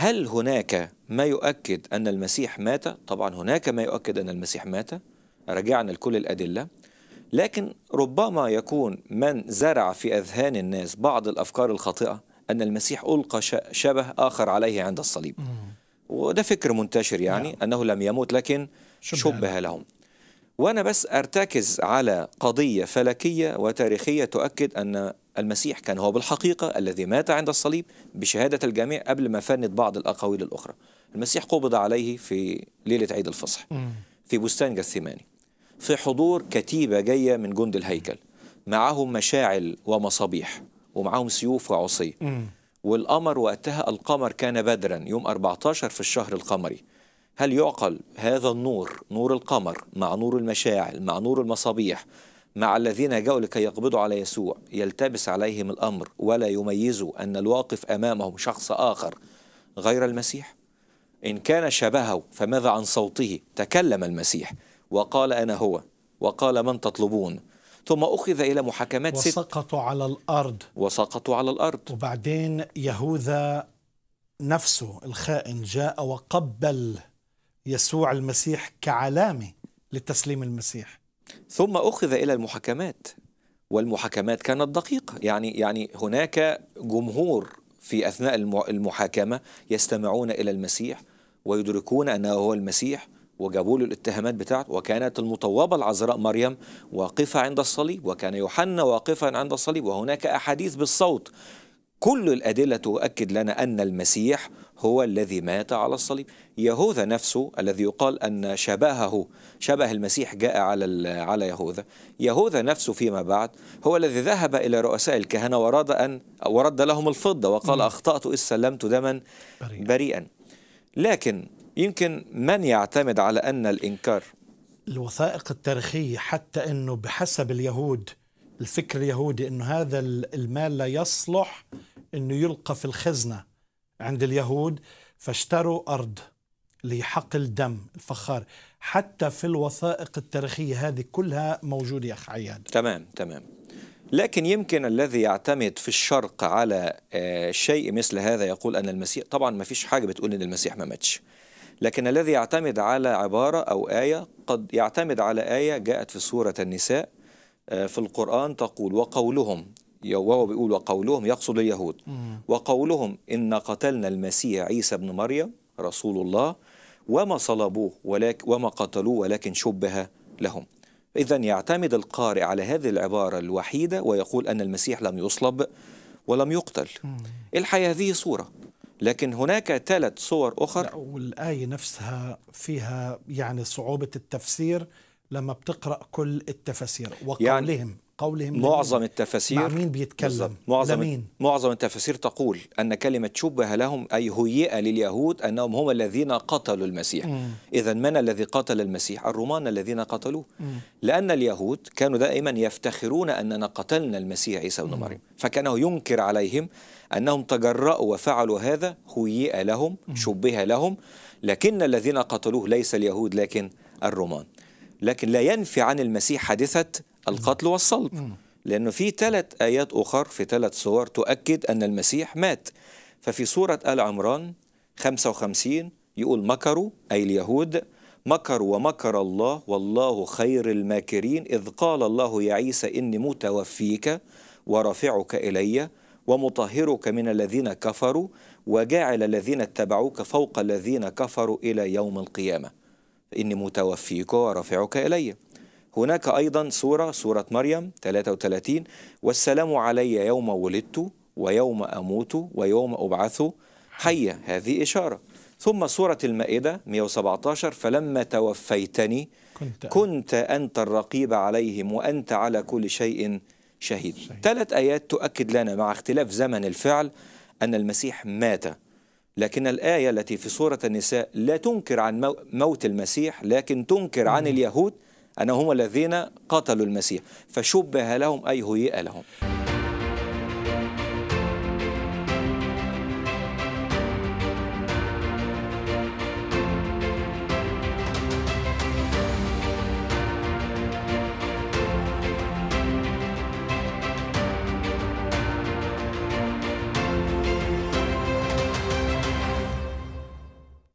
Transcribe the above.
هل هناك ما يؤكد أن المسيح مات؟ طبعا هناك ما يؤكد أن المسيح مات رجعنا لكل الأدلة لكن ربما يكون من زرع في أذهان الناس بعض الأفكار الخاطئة أن المسيح ألقى شبه آخر عليه عند الصليب وده فكر منتشر يعني نعم. أنه لم يموت لكن شبه لهم وأنا بس أرتكز على قضية فلكية وتاريخية تؤكد أن المسيح كان هو بالحقيقة الذي مات عند الصليب بشهادة الجميع قبل ما فند بعض الأقاويل الأخرى المسيح قبض عليه في ليلة عيد الفصح في بستان جثماني في حضور كتيبة جاية من جند الهيكل معهم مشاعل ومصابيح ومعهم سيوف وعصي والقمر وقتها القمر كان بدرا يوم 14 في الشهر القمري هل يعقل هذا النور نور القمر مع نور المشاعل مع نور المصابيح مع الذين جاءوا لكي يقبضوا على يسوع يلتبس عليهم الأمر ولا يميزوا أن الواقف أمامهم شخص آخر غير المسيح إن كان شبهه فماذا عن صوته تكلم المسيح وقال أنا هو وقال من تطلبون ثم أخذ إلى محاكمات وسقطوا ست وسقطوا على الأرض وسقطوا على الأرض وبعدين يهوذا نفسه الخائن جاء وقبل يسوع المسيح كعلامه لتسليم المسيح ثم اخذ الى المحاكمات والمحاكمات كانت دقيقه يعني يعني هناك جمهور في اثناء المحاكمه يستمعون الى المسيح ويدركون انه هو المسيح وجابوا له الاتهامات بتاعته وكانت المطوبة العذراء مريم واقفة عند الصليب وكان يوحنا واقفا عند الصليب وهناك أحاديث بالصوت كل الأدلة تؤكد لنا أن المسيح هو الذي مات على الصليب يهوذا نفسه الذي يقال أن شبهه شبه المسيح جاء على على يهوذا يهوذا نفسه فيما بعد هو الذي ذهب إلى رؤساء الكهنة وراد أن ورد لهم الفضة وقال أخطأت إذ سلمت دما بريئا لكن يمكن من يعتمد على أن الإنكار الوثائق التاريخية حتى أنه بحسب اليهود الفكر اليهودي أنه هذا المال لا يصلح انه يلقى في الخزنه عند اليهود فاشتروا ارض لحقل دم الفخار حتى في الوثائق التاريخيه هذه كلها موجوده يا اخ عياد تمام تمام لكن يمكن الذي يعتمد في الشرق على آه، شيء مثل هذا يقول ان المسيح طبعا ما فيش حاجه بتقول ان المسيح ما ماتش لكن الذي يعتمد على عباره او ايه قد يعتمد على ايه جاءت في سوره النساء آه، في القرآن تقول وقولهم وهو بيقول وقولهم يقصد اليهود وقولهم إن قتلنا المسيح عيسى بن مريم رسول الله وما صلبوه ولكن وما قتلوه ولكن شبه لهم إذا يعتمد القارئ على هذه العبارة الوحيدة ويقول أن المسيح لم يصلب ولم يقتل الحياة هذه صورة لكن هناك ثلاث صور أخرى والآية نفسها فيها يعني صعوبة التفسير لما بتقرأ كل التفاسير وقولهم يعني قولهم معظم التفاسير مع مين بيتكلم معظم لمين؟ معظم التفاسير تقول أن كلمة شبه لهم أي هيئ لليهود أنهم هم الذين قتلوا المسيح إذا من الذي قتل المسيح الرومان الذين قتلوه لأن اليهود كانوا دائما يفتخرون أننا قتلنا المسيح عيسى بن مريم فكانه ينكر عليهم أنهم تجرأوا وفعلوا هذا هيئ لهم شبه لهم لكن الذين قتلوه ليس اليهود لكن الرومان لكن لا ينفي عن المسيح حادثة القتل والصلب لأنه في ثلاث آيات أخر في ثلاث صور تؤكد أن المسيح مات ففي سورة آل عمران 55 يقول مكروا أي اليهود مكروا ومكر الله والله خير الماكرين إذ قال الله يا عيسى إني متوفيك ورافعك إلي ومطهرك من الذين كفروا وجاعل الذين اتبعوك فوق الذين كفروا إلى يوم القيامة إني متوفيك ورافعك إلي هناك أيضا سورة سورة مريم 33 والسلام علي يوم ولدت ويوم أموت ويوم أبعث حية هذه إشارة ثم سورة المائدة 117 فلما توفيتني كنت, كنت أنت الرقيب عليهم وأنت على كل شيء شهيد ثلاث آيات تؤكد لنا مع اختلاف زمن الفعل أن المسيح مات لكن الآية التي في سورة النساء لا تنكر عن موت المسيح لكن تنكر عن اليهود أنهم الذين قتلوا المسيح فشبه لهم أي هيئة لهم